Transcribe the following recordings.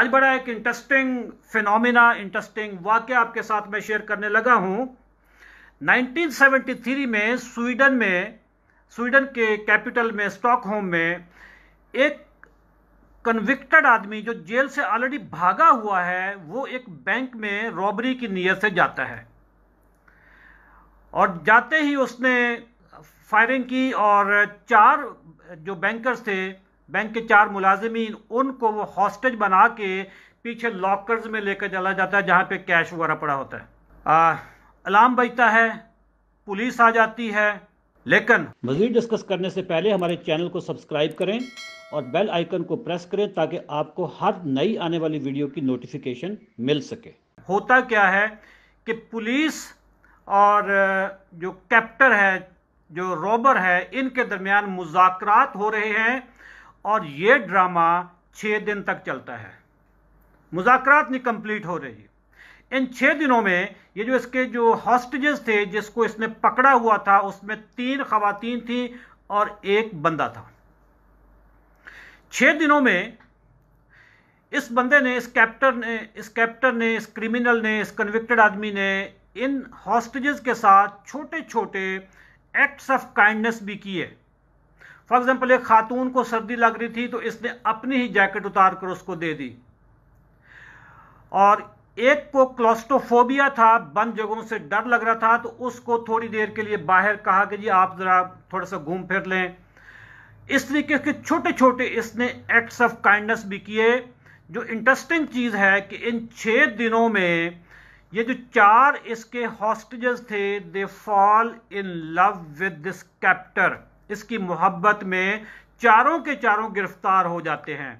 आज बड़ा एक इंटरेस्टिंग फिनोमिना इंटरेस्टिंग वाक्य आपके साथ मैं शेयर करने लगा हूं 1973 में स्वीडन में स्वीडन के कैपिटल में स्टॉकहोम में एक कन्विक्टेड आदमी जो जेल से ऑलरेडी भागा हुआ है वो एक बैंक में रॉबरी की नीयत से जाता है और जाते ही उसने फायरिंग की और चार जो बैंकर्स थे बैंक के चार मुलाजमीन उनको वो हॉस्टेज बना के पीछे लॉकर्स में लेकर चला जाता है जहाँ पे कैश वगैरह पड़ा होता है अलार्म बजता है पुलिस आ जाती है लेकिन मजीद डिस्कस करने से पहले हमारे चैनल को सब्सक्राइब करें और बेल आइकन को प्रेस करें ताकि आपको हर नई आने वाली वीडियो की नोटिफिकेशन मिल सके होता क्या है कि पुलिस और जो कैप्टर है जो रॉबर है इनके दरमियान मुजाकरात हो रहे हैं और ये ड्रामा छः दिन तक चलता है मुजाकरात नहीं कंप्लीट हो रही इन छः दिनों में ये जो इसके जो हॉस्टेजेस थे जिसको इसने पकड़ा हुआ था उसमें तीन खातन थी और एक बंदा था छः दिनों में इस बंदे ने इस कैप्टर ने इस कैप्टर ने इस क्रिमिनल ने इस कन्विक्टेड आदमी ने इन हॉस्टेजेस के साथ छोटे छोटे एक्ट्स ऑफ काइंडनेस भी किए फॉर एग्जाम्पल एक खातून को सर्दी लग रही थी तो इसने अपनी ही जैकेट उतार कर उसको दे दी और एक को क्लोस्टोफोबिया था बंद जगहों से डर लग रहा था तो उसको थोड़ी देर के लिए बाहर कहा कि जी आप ज़रा थोड़ा सा घूम फिर लें इस तरीके के छोटे छोटे इसने एक्ट्स ऑफ काइंडनेस भी किए जो इंटरेस्टिंग चीज़ है कि इन छह दिनों में ये जो चार इसके हॉस्टेजेस थे they fall in love with this captor इसकी मोहब्बत में चारों के चारों गिरफ्तार हो जाते हैं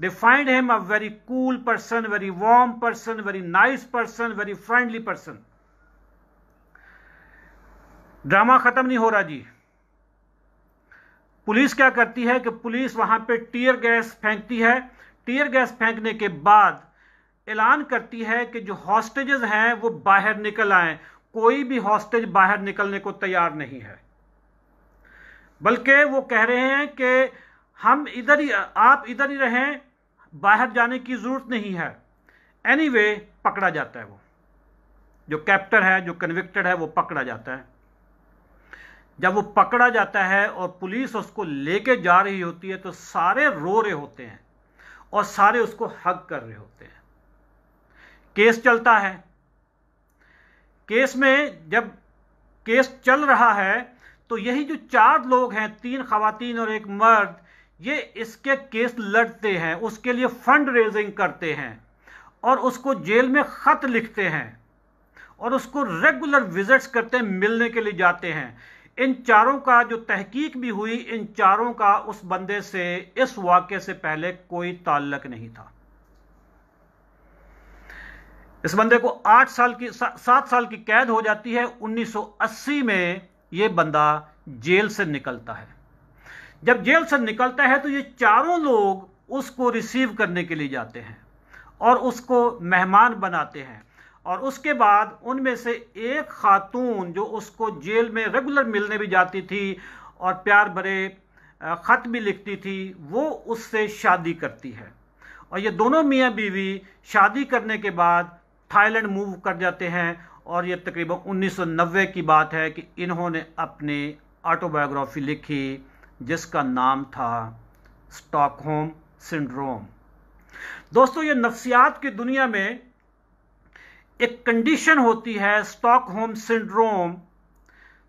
they find him a very cool person very warm person very nice person very friendly person drama खत्म नहीं हो रहा जी पुलिस क्या करती है कि पुलिस वहां पे टीयर गैस फेंकती है टीयर गैस फेंकने के बाद ऐलान करती है कि जो हॉस्टेजेस हैं वो बाहर निकल आए कोई भी हॉस्टेज बाहर निकलने को तैयार नहीं है बल्कि वो कह रहे हैं कि हम इधर ही आप इधर ही रहें बाहर जाने की ज़रूरत नहीं है एनी anyway, पकड़ा जाता है वो जो कैप्टर है जो कन्विक्टेड है वो पकड़ा जाता है जब वो पकड़ा जाता है और पुलिस उसको लेके जा रही होती है तो सारे रो रहे होते हैं और सारे उसको हक कर रहे होते हैं केस चलता है केस में जब केस चल रहा है तो यही जो चार लोग हैं तीन खातन और एक मर्द ये इसके केस लड़ते हैं उसके लिए फंड रेजिंग करते हैं और उसको जेल में ख़त लिखते हैं और उसको रेगुलर विजिट्स करते हैं मिलने के लिए जाते हैं इन चारों का जो तहकीक भी हुई इन चारों का उस बंदे से इस वाक्य से पहले कोई ताल्लक नहीं था इस बंदे को आठ साल की सात साल की कैद हो जाती है 1980 में ये बंदा जेल से निकलता है जब जेल से निकलता है तो ये चारों लोग उसको रिसीव करने के लिए जाते हैं और उसको मेहमान बनाते हैं और उसके बाद उनमें से एक खातून जो उसको जेल में रेगुलर मिलने भी जाती थी और प्यार भरे ख़त भी लिखती थी वो उससे शादी करती है और ये दोनों मियाँ बीवी शादी करने के बाद थाईलैंड मूव कर जाते हैं और ये तकरीबन 1990 की बात है कि इन्होंने अपने ऑटोबायोग्राफी लिखी जिसका नाम था स्टॉकहोम सिंड्रोम दोस्तों ये नफ्सियात की दुनिया में एक कंडीशन होती है स्टॉकहोम सिंड्रोम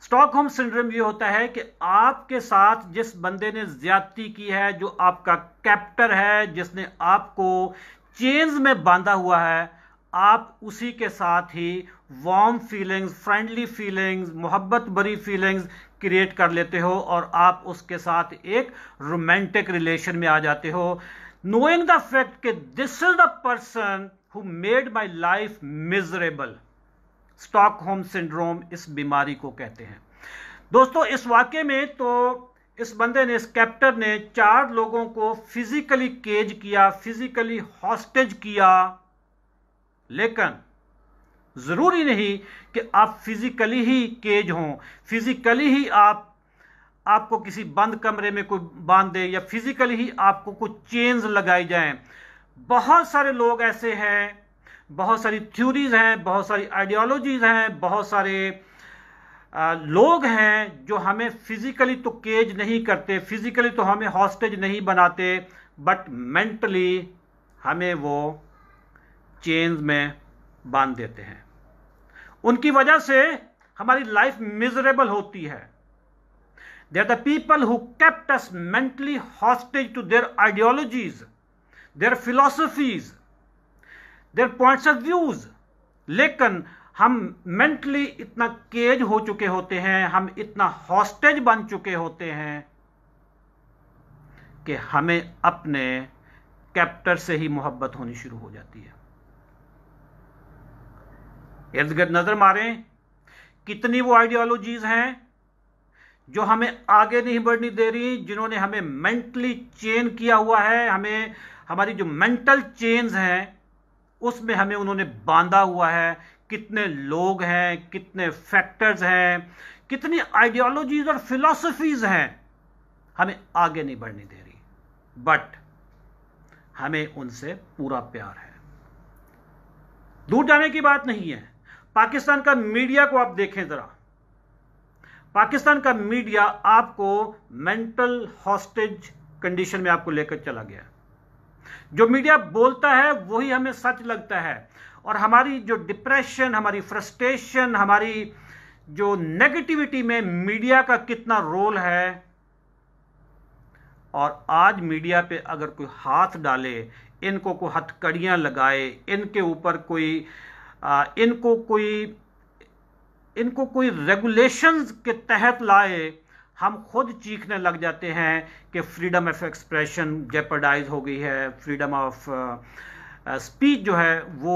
स्टॉकहोम सिंड्रोम ये होता है कि आपके साथ जिस बंदे ने ज्यादती की है जो आपका कैप्टर है जिसने आपको चेन्स में बांधा हुआ है आप उसी के साथ ही वार्म फीलिंग्स फ्रेंडली फीलिंग्स मोहब्बत भरी फीलिंग्स क्रिएट कर लेते हो और आप उसके साथ एक रोमांटिक रिलेशन में आ जाते हो नोइंग द फैक्ट कि this is the person who made my life miserable Stockholm syndrome इस बीमारी को कहते हैं दोस्तों इस वाक्य में तो इस बंदे ने इस कैप्टर ने चार लोगों को फिजिकली केज किया फिजिकली हॉस्टेज किया लेकिन ज़रूरी नहीं कि आप फिज़िकली ही केज हों फिज़िकली ही आप आपको किसी बंद कमरे में कोई बांध दे या फिज़िकली ही आपको कुछ चेंज लगाई जाएं बहुत सारे लोग ऐसे हैं बहुत सारी थ्योरीज हैं बहुत सारी आइडियोलॉजीज़ हैं बहुत सारे आ, लोग हैं जो हमें फिज़िकली तो केज नहीं करते फिज़िकली तो हमें हॉस्टेज नहीं बनाते बट मेंटली हमें वो चेंज में बांध देते हैं उनकी वजह से हमारी लाइफ मिजरेबल होती है they are the people who kept us mentally hostage to their ideologies their philosophies their points of views लेकिन हम मेंटली इतना केज हो चुके होते हैं हम इतना हॉस्टेज बन चुके होते हैं कि हमें अपने कैप्टर से ही मोहब्बत होनी शुरू हो जाती है इर्द गिर्द नजर मारें कितनी वो आइडियोलॉजीज हैं जो हमें आगे नहीं बढ़ने दे रही जिन्होंने हमें मेंटली चेन किया हुआ है हमें हमारी जो मेंटल चेन्स हैं उसमें हमें उन्होंने बांधा हुआ है कितने लोग हैं कितने फैक्टर्स हैं कितनी आइडियोलॉजीज और फिलोसफीज हैं हमें आगे नहीं बढ़ने दे रही बट हमें उनसे पूरा प्यार है दूर जाने की बात नहीं है पाकिस्तान का मीडिया को आप देखें जरा पाकिस्तान का मीडिया आपको मेंटल हॉस्टेज कंडीशन में आपको लेकर चला गया जो मीडिया बोलता है वही हमें सच लगता है और हमारी जो डिप्रेशन हमारी फ्रस्ट्रेशन हमारी जो नेगेटिविटी में मीडिया का कितना रोल है और आज मीडिया पे अगर कोई हाथ डाले इनको को हथकड़ियां लगाए इनके ऊपर कोई आ, इनको कोई इनको कोई रेगुलेशंस के तहत लाए हम खुद चीखने लग जाते हैं कि फ्रीडम ऑफ एक्सप्रेशन जेपरडाइज हो गई है फ्रीडम ऑफ स्पीच जो है वो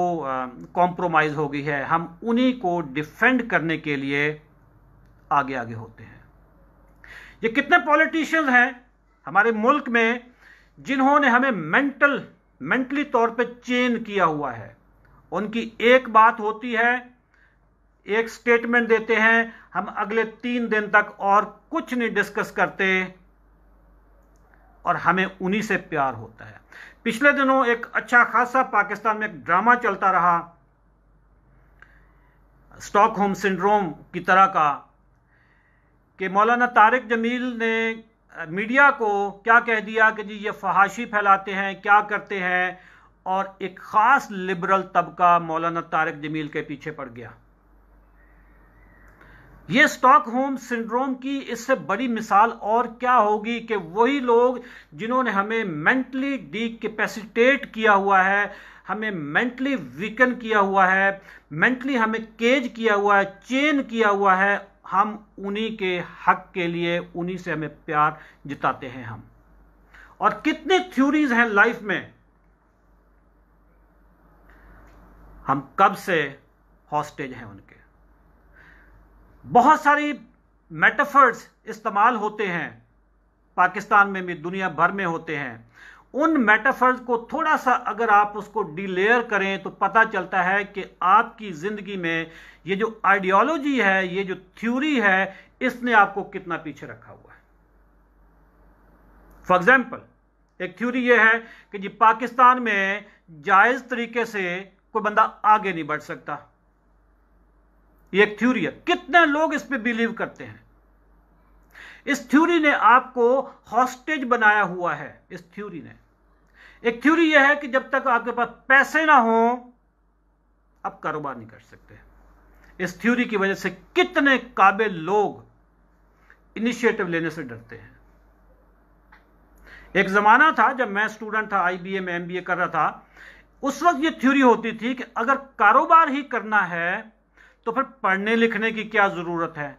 कॉम्प्रोमाइज़ हो गई है हम उन्हीं को डिफेंड करने के लिए आगे आगे होते हैं ये कितने पॉलिटिशियंस हैं हमारे मुल्क में जिन्होंने हमें मेंटल मेंटली तौर पे चेन किया हुआ है उनकी एक बात होती है एक स्टेटमेंट देते हैं हम अगले तीन दिन तक और कुछ नहीं डिस्कस करते और हमें उन्हीं से प्यार होता है पिछले दिनों एक अच्छा खासा पाकिस्तान में एक ड्रामा चलता रहा स्टॉक होम सिंड्रोम की तरह का कि मौलाना तारिक जमील ने मीडिया को क्या कह दिया कि जी ये फहाशी फैलाते हैं क्या करते हैं और एक ख़ास लिबरल तबका मौलाना तारक जमील के पीछे पड़ गया ये स्टॉक होम सिंड्रोम की इससे बड़ी मिसाल और क्या होगी कि वही लोग जिन्होंने हमें मेंटली डिकैपेसिटेट किया हुआ है हमें मेंटली वीकन किया हुआ है मेंटली हमें केज किया हुआ है चेन किया हुआ है हम उन्हीं के हक के लिए उन्हीं से हमें प्यार जिताते हैं हम और कितने थ्योरीज हैं लाइफ में हम कब से हॉस्टेज हैं उनके बहुत सारी मेटाफर्स इस्तेमाल होते हैं पाकिस्तान में भी दुनिया भर में होते हैं उन मेटाफर्स को थोड़ा सा अगर आप उसको डिलेयर करें तो पता चलता है कि आपकी ज़िंदगी में ये जो आइडियोलॉजी है ये जो थ्योरी है इसने आपको कितना पीछे रखा हुआ है फॉर एग्ज़ाम्पल एक थ्योरी ये है कि जी पाकिस्तान में जायज़ तरीके से कोई बंदा आगे नहीं बढ़ सकता ये एक थ्योरी है कितने लोग इस पे बिलीव करते हैं इस थ्योरी ने आपको हॉस्टेज बनाया हुआ है इस थ्योरी ने एक थ्योरी यह है कि जब तक आपके पास पैसे ना हो आप कारोबार नहीं कर सकते इस थ्योरी की वजह से कितने काबिल लोग इनिशिएटिव लेने से डरते हैं एक जमाना था जब मैं स्टूडेंट था आईबीए में एमबीए कर रहा था उस वक्त ये थ्योरी होती थी कि अगर कारोबार ही करना है तो फिर पढ़ने लिखने की क्या ज़रूरत है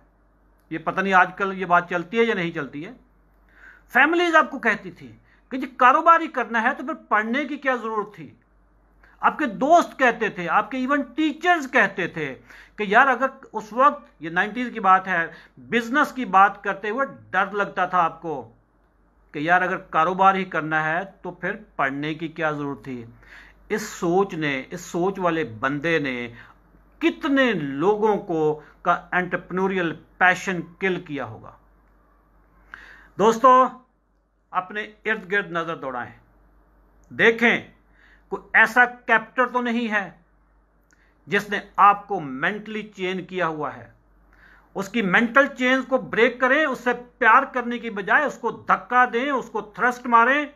ये पता नहीं आजकल ये बात चलती है या नहीं चलती है फैमिलीज आपको कहती थी कि जी कारोबार ही करना है तो फिर पढ़ने की क्या ज़रूरत थी आपके दोस्त कहते थे आपके इवन टीचर्स कहते थे कि यार अगर उस वक्त ये नाइन्टीज़ की बात है बिजनेस की बात करते हुए डर लगता था आपको कि यार अगर कारोबार ही करना है तो फिर पढ़ने की क्या ज़रूरत थी इस सोच ने इस सोच वाले बंदे ने कितने लोगों को का एंटरप्रेन्योरियल पैशन किल किया होगा दोस्तों अपने इर्द गिर्द नज़र दौड़ाएं देखें कोई ऐसा कैप्टर तो नहीं है जिसने आपको मेंटली चेंज किया हुआ है उसकी मेंटल चेंज को ब्रेक करें उससे प्यार करने की बजाय उसको धक्का दें उसको थ्रस्ट मारें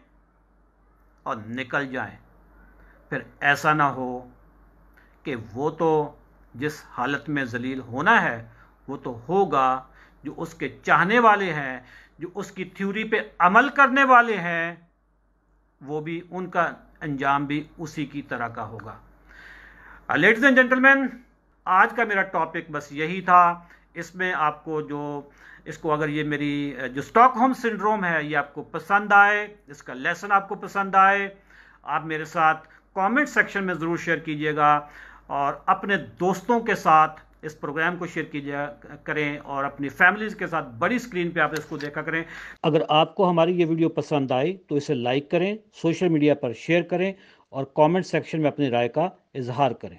और निकल जाएं फिर ऐसा ना हो कि वो तो जिस हालत में जलील होना है वो तो होगा जो उसके चाहने वाले हैं जो उसकी थ्योरी पे अमल करने वाले हैं वो भी उनका अंजाम भी उसी की तरह का होगा लेडीज एंड जेंटलमैन आज का मेरा टॉपिक बस यही था इसमें आपको जो इसको अगर ये मेरी uh, जो स्टॉक होम सिंड्रोम है ये आपको पसंद आए इसका लेसन आपको पसंद आए आप मेरे साथ कमेंट सेक्शन में ज़रूर शेयर कीजिएगा और अपने दोस्तों के साथ इस प्रोग्राम को शेयर कीजिए करें और अपनी फैमिलीज के साथ बड़ी स्क्रीन पे आप इसको देखा करें अगर आपको हमारी ये वीडियो पसंद आए तो इसे लाइक करें सोशल मीडिया पर शेयर करें और कमेंट सेक्शन में अपनी राय का इजहार करें